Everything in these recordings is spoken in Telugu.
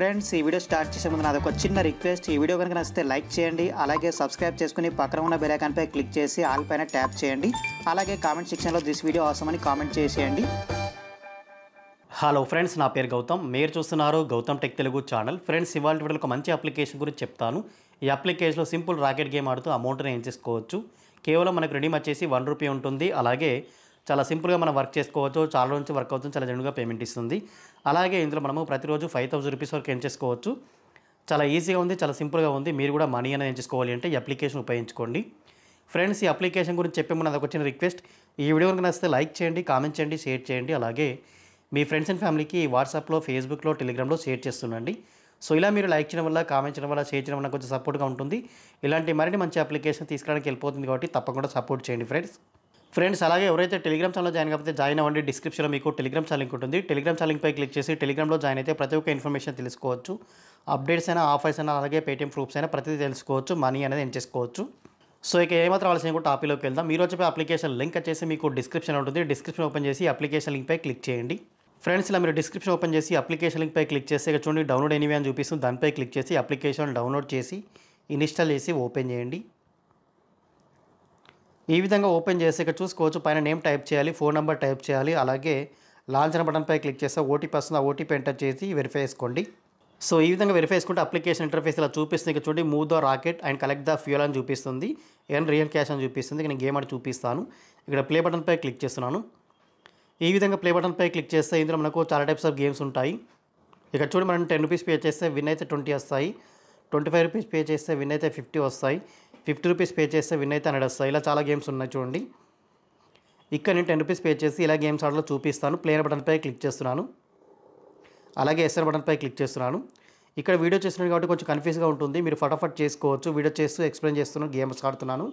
ఫ్రెండ్స్ ఈ వీడియో స్టార్ట్ చేసే ముందు నాది ఒక చిన్న రిక్వెస్ట్ ఈ వీడియో కనుక నచ్చితే లైక్ చేయండి అలాగే సబ్స్క్రైబ్ చేసుకుని పక్కన ఉన్న పై క్లిక్ చేసి ఆల్ పైన ట్యాప్ చేయండి అలాగే కామెంట్ సెక్షన్లో దిస్ వీడియో అవసరం అని కామెంట్ చేసేయండి హలో ఫ్రెండ్స్ నా పేరు గౌతమ్ మీరు చూస్తున్నారు Gautam tech Telugu channel friends ఇవాళ వీడియో ఒక మంచి అప్లికేషన్ గురించి చెప్తాను ఈ అప్లికేషన్లో సింపుల్ రాకెట్ గేమ్ ఆడుతూ అమౌంట్ని ఏం చేసుకోవచ్చు కేవలం మనకు రెడీమ్ వచ్చేసి వన్ రూపీ ఉంటుంది అలాగే చాలా సింపుల్గా మనం వర్క్ చేసుకోవచ్చు చాలా నుంచి వర్క్ అవుతుంది చాలా జనరల్గా పేమెంట్ ఇస్తుంది అలాగే ఇందులో మనము ప్రతిరోజు ఫైవ్ థౌసండ్ రూపీస్ వరకు ఏం చేసుకోవచ్చు చాలా ఈజీగా ఉంది చాలా సింపుల్గా ఉంది మీరు కూడా మనీ అనేది ఏం చేసుకోవాలి అంటే ఈ అప్లికేషన్ ఉపయోగించుకోండి ఫ్రెండ్స్ ఈ అప్లికేషన్ గురించి చెప్పే ముందు నాకు వచ్చిన రిక్వెస్ట్ ఈ వీడియో కనుక నచ్చితే లైక్ చేయండి కామెంట్ చేయండి షేర్ చేయండి అలాగే మీ ఫ్రెండ్స్ అండ్ ఫ్యామిలీకి వాట్సాప్లో ఫేస్బుక్లో టెలిగ్రామ్లో షేర్ చేస్తుండండి సో ఇలా మీరు లైక్ చేయడం వల్ల కామెంట్ చేయడం వల్ల షేర్ చేయడం వల్ల కొంచెం సపోర్ట్గా ఉంటుంది ఇలాంటి మరిన్ని మంచి అప్లికేషన్ తీసుకురావడానికి వెళ్ళిపోతుంది కాబట్టి తప్పకుండా సపోర్ట్ చేయండి ఫ్రెండ్స్ ఫ్రెండ్స్ అలాగే ఎవరైతే టెలిగ్రామ్ ఛానల్ జాయిన్ కాకపోతే జాయిన్ అవ్వండి డిస్క్రిప్షన్లో మీకు టెలిగ్రామ్ ఛానల్ లింక్ ఉంటుంది టెలిగ్రామ్ ఛానల్ లింక్పై క్లిక్ చేసి టెలిగ్రామ్లో జాయిన్ అయితే ప్రతి ఒక్క ఇన్ఫర్మేషన్ తెలుసుకోవచ్చు అప్డేట్స్ అయినా ఆఫర్స్ అయినా అలాగే పేటీఎం ప్రూఫ్స్ అయినా ప్రతిదీ తెలుసుకోవచ్చు మనీ అనేది ఏం చేసుకోవచ్చు సో ఇక ఏమాత్రం ఆలస్యం కూడా టాపిక్లోకి వెళ్దాం మీరు వచ్చే అప్లికేషన్ లింక్ వచ్చేసి మీకు డిస్క్రిప్షన్ ఉంటుంది డిస్క్రిప్షన్ ఓపెన్ చేసి అప్లికేషన్ లింక్పై క్లిక్ చేయండి ఫ్రెండ్స్ ఇలా మీరు డిస్క్రిప్షన్ ఓపెన్ చేసి అప్లికేషన్ లింక్పై క్లిక్ చేస్తే చూడండి డౌన్లోడ్ ఎనివే అని చూపిస్తుంది దానిపై క్లిక్ చేసి అప్లికేషన్ డౌన్లోడ్ చేసి ఇన్స్టాల్ చేసి ఓపెన్ చేయండి ఈ విధంగా ఓపెన్ చేసి ఇక్కడ చూసుకోవచ్చు పైన నేమ్ టైప్ చేయాలి ఫోన్ నెంబర్ టైప్ చేయాలి అలాగే లాంఛన బటన్పై క్లిక్ చేస్తే ఓటీపీ వస్తుంది ఆ ఓటీపీ ఎంటర్ చేసి వెరిఫై చేసుకోండి సో ఈ విధంగా వెరిఫై చేసుకుంటే అప్లికేషన్ ఇంటర్ఫేస్ ఇలా చూపిస్తుంది ఇక్కడ చూడండి move the rocket and collect the fuel అని చూపిస్తుంది అండ్ రియల్ క్యాష్ అని చూపిస్తుంది నేను గేమ్ అని చూపిస్తాను ఇక్కడ ప్లే బటన్పై క్లిక్ చేస్తున్నాను ఈ విధంగా ప్లే బటన్పై క్లిక్ చేస్తే ఇందులో మనకు చాలా టైప్స్ ఆఫ్ గేమ్స్ ఉంటాయి ఇక్కడ చూడండి మనం టెన్ రూపీస్ పే చేస్తే విన్ అయితే ట్వంటీ వస్తాయి ట్వంటీ ఫైవ్ రూపీస్ పే చేస్తే విన్ అయితే ఫిఫ్టీ వస్తాయి ఫిఫ్టీ రూపీస్ పే చేస్తే విన్ అయితే నడుస్తాయి ఇలా చాలా గేమ్స్ ఉన్నాయి చూడండి ఇక్కడ నేను టెన్ రూపీస్ పే చేసి ఇలా గేమ్స్ ఆడలో చూపిస్తాను ప్లేయర్ బటన్పై క్లిక్ చేస్తున్నాను అలాగే ఎస్ఆర్ బటన్పై క్లిక్ చేస్తున్నాను ఇక్కడ వీడియో చేస్తున్నాను కాబట్టి కొంచెం కన్ఫ్యూజ్గా ఉంటుంది మీరు ఫటాఫట్ చేసుకోవచ్చు వీడియో చేస్తూ ఎక్స్ప్లెయిన్ చేస్తున్నాను గేమ్స్ ఆడుతున్నాను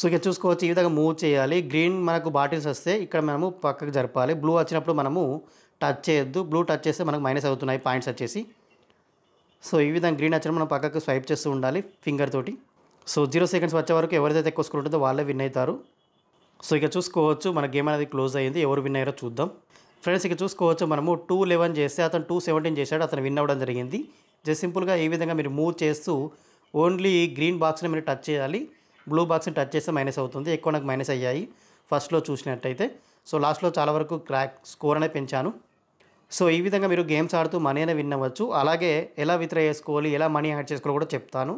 సో ఇక చూసుకోవచ్చు ఈ విధంగా మూవ్ చేయాలి గ్రీన్ మనకు బాటిల్స్ వస్తే ఇక్కడ మనము పక్కకు జరపాలి బ్లూ వచ్చినప్పుడు మనము టచ్ చేయొద్దు బ్లూ టచ్ చేస్తే మనకు మైనస్ అవుతున్నాయి పాయింట్స్ వచ్చేసి సో ఈ విధంగా గ్రీన్ వచ్చినప్పుడు మనం పక్కకు స్వైప్ చేస్తూ ఉండాలి ఫింగర్ తోటి సో జీరో సెకండ్స్ వచ్చే వరకు ఎవరిదైతే ఎక్కువ స్కోర్ ఉంటుందో వాళ్ళే విన్ అవుతారు సో ఇక చూసుకోవచ్చు మన గేమ్ అనేది క్లోజ్ అయ్యింది ఎవరు విన్ అయ్యారో చూద్దాం ఫ్రెండ్స్ ఇక చూసుకోవచ్చు మనము టూ లెవెన్ చేస్తే అతను టూ సెవెంటీన్ చేశాడు అతను విన్ అవ్వడం జరిగింది జస్ట్ సింపుల్గా ఈ విధంగా మీరు మూవ్ చేస్తూ ఓన్లీ గ్రీన్ బాక్స్ని మీరు టచ్ చేయాలి బ్లూ బాక్స్ని టచ్ చేస్తే మైనస్ అవుతుంది ఎక్కువ నాకు మైనస్ అయ్యాయి ఫస్ట్లో చూసినట్టయితే సో లాస్ట్లో చాలా వరకు క్రాక్ స్కోర్ అనే పెంచాను సో ఈ విధంగా మీరు గేమ్స్ ఆడుతూ మనీ విన్ విన్నవచ్చు అలాగే ఎలా విత్డ్రా చేసుకోవాలి ఎలా మనీ యాడ్ చేసుకోవాలో కూడా చెప్తాను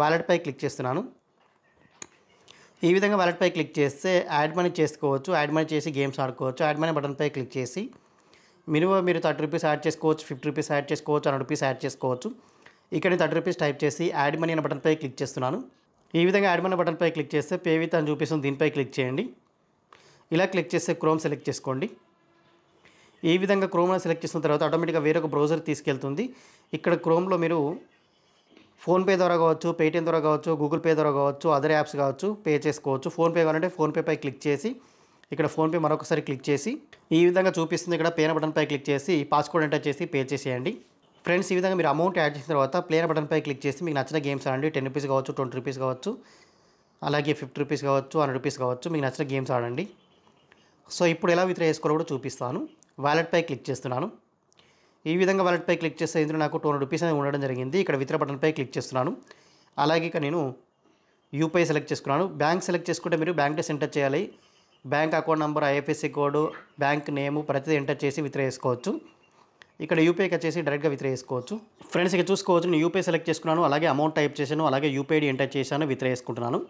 వాలెట్పై క్లిక్ చేస్తున్నాను ఈ విధంగా వ్యాలెట్పై క్లిక్ చేస్తే యాడ్ మనీ చేసుకోవచ్చు యాడ్ మనీ చేసి గేమ్స్ ఆడుకోవచ్చు యాడ్ మనీ బటన్పై క్లిక్ చేసి మినిమం మీరు థర్టీ రూపీస్ యాడ్ చేసుకోవచ్చు ఫిఫ్టీ రూపీస్ యాడ్ చేసుకోవచ్చు హండ్రెడ్ రూపీస్ యాడ్ చేసుకోవచ్చు ఇక్కడ థర్టీ రూపీస్ టైప్ చేసి యాడ్ మనీ అనే బటన్పై క్లిక్ చేస్తున్నాను ఈ విధంగా యాడ్ మనీ బటన్పై క్లిక్ చేస్తే పే విత్ అని చూపిస్తుంది దీనిపై క్లిక్ చేయండి ఇలా క్లిక్ చేస్తే క్రోమ్ సెలెక్ట్ చేసుకోండి ఈ విధంగా క్రోమ్లో సెలెక్ట్ చేసిన తర్వాత ఆటోమేటిక్గా వేరొక బ్రౌజర్ తీసుకెళ్తుంది ఇక్కడ క్రోమ్లో మీరు ఫోన్పే ద్వారా కావచ్చు పేటిఎం ద్వారా కావచ్చు గూగుల్ పే ద్వారా కావచ్చు అదర్ యాప్స్ కావచ్చు పే చేసుకోవచ్చు ఫోన్పే కావాలంటే ఫోన్పేపై క్లిక్ చేసి ఇక్కడ ఫోన్పే మరొకసారి క్లిక్ చేసి ఈ విధంగా చూపిస్తుంది ఇక్కడ పేన బటన్పై క్లిక్ చేసి పాస్కోడ్ ఎంటర్ చేసి పే చేసేయండి ఫ్రెండ్స్ ఈ విధంగా మీరు అమౌంట్ యాడ్ చేసిన తర్వాత ప్లేయర్ బటన్పై క్లిక్ చేసి మీకు నచ్చిన గేమ్స్ ఆడండి టెన్ రూపీస్ కావచ్చు ట్వంటీ రూపీస్ కావచ్చు అలాగే ఫిఫ్టీ రూపీస్ కావచ్చు హండ్రెడ్ రూపీస్ కావచ్చు మీకు నచ్చిన గేమ్స్ ఆడండి సో ఇప్పుడు ఎలా విత్ర చేసుకోవాలో కూడా చూపిస్తాను వ్యాలెట్పై క్లిక్ చేస్తున్నాను ఈ విధంగా వాలెట్పై క్లిక్ చేస్తే ఇందులో నాకు టూ హండ్రెడ్ రూపీస్ అనేది ఉండడం జరిగింది ఇక్కడ విత్ర బటన్పై క్లిక్ చేస్తున్నాను అలాగే ఇక నేను యూపీఐ సెలెక్ట్ చేసుకున్నాను బ్యాంక్ సెలెక్ట్ చేసుకుంటే మీరు బ్యాంక్ డేస్ ఎంటర్ చేయాలి bank account number IFSC code bank name ప్రతిదీ ఎంటర్ చేసి విత్ర చేసుకోవచ్చు ఇక్కడ యూపీఐకి వచ్చేసి డైరెక్ట్గా విత్ర చేసుకోవచ్చు ఫ్రెండ్స్ ఇక చూసుకోవచ్చు నేను యూపీఐ సెలెక్ట్ చేసుకున్నాను అలాగే అమౌంట్ టైప్ చేశాను అలాగే యూపీఐడి ఎంటర్ చేశాను విత్ర చేసుకుంటున్నాను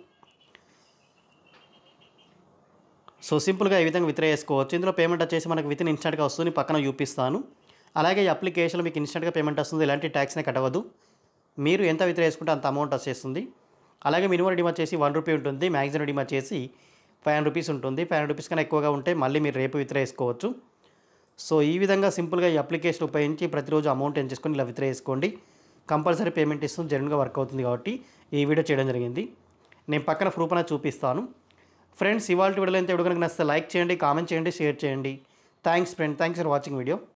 సో సింపుల్గా ఈ విధంగా విత్ర చేసుకోవచ్చు ఇందులో పేమెంట్ వచ్చేసి మనకు విత్ ఇన్ ఇన్స్టాంట్గా వస్తుంది పక్కన చూపిస్తాను అలాగే ఈ అప్లికేషన్లో మీకు ఇన్స్టెంట్గా పేమెంట్ వస్తుంది ఇలాంటి ట్యాక్స్నే కట్టవద్దు మీరు ఎంత విత్ర వేసుకుంటే అంత అమౌంట్ వచ్చేస్తుంది అలాగే మినిమం డిమాండ్ చేసి వన్ రూపీ ఉంటుంది మ్యాక్సిమం డిమాండ్ చేసి ఫైవ్ హండ్రెడ్ రూపీస్ ఉంటుంది ఫైవ్ హండ్రెడ్ రూపీస్ కన్నా ఎక్కువగా ఉంటే మళ్ళీ మీరు రేపు విత్ర వేసుకోవచ్చు సో ఈ విధంగా సింపుల్గా ఈ అప్లికేషన్ ఉపయోగించి ప్రతిరోజు అమౌంట్ ఏం చేసుకొని ఇలా విత్ర చేసుకోండి కంపల్సరీ పేమెంట్ ఇస్తుంది జెన్యున్గా వర్క్ అవుతుంది కాబట్టి ఈ వీడియో చేయడం జరిగింది నేను పక్కన ప్రూఫ్ అనేది చూపిస్తాను ఫ్రెండ్స్ ఇవాళ వీడియోలో అయితే వీడియో కనుక నచ్చితే లైక్ చేయండి కామెంట్ చేయండి షేర్ చేయండి thanks friend thanks for watching video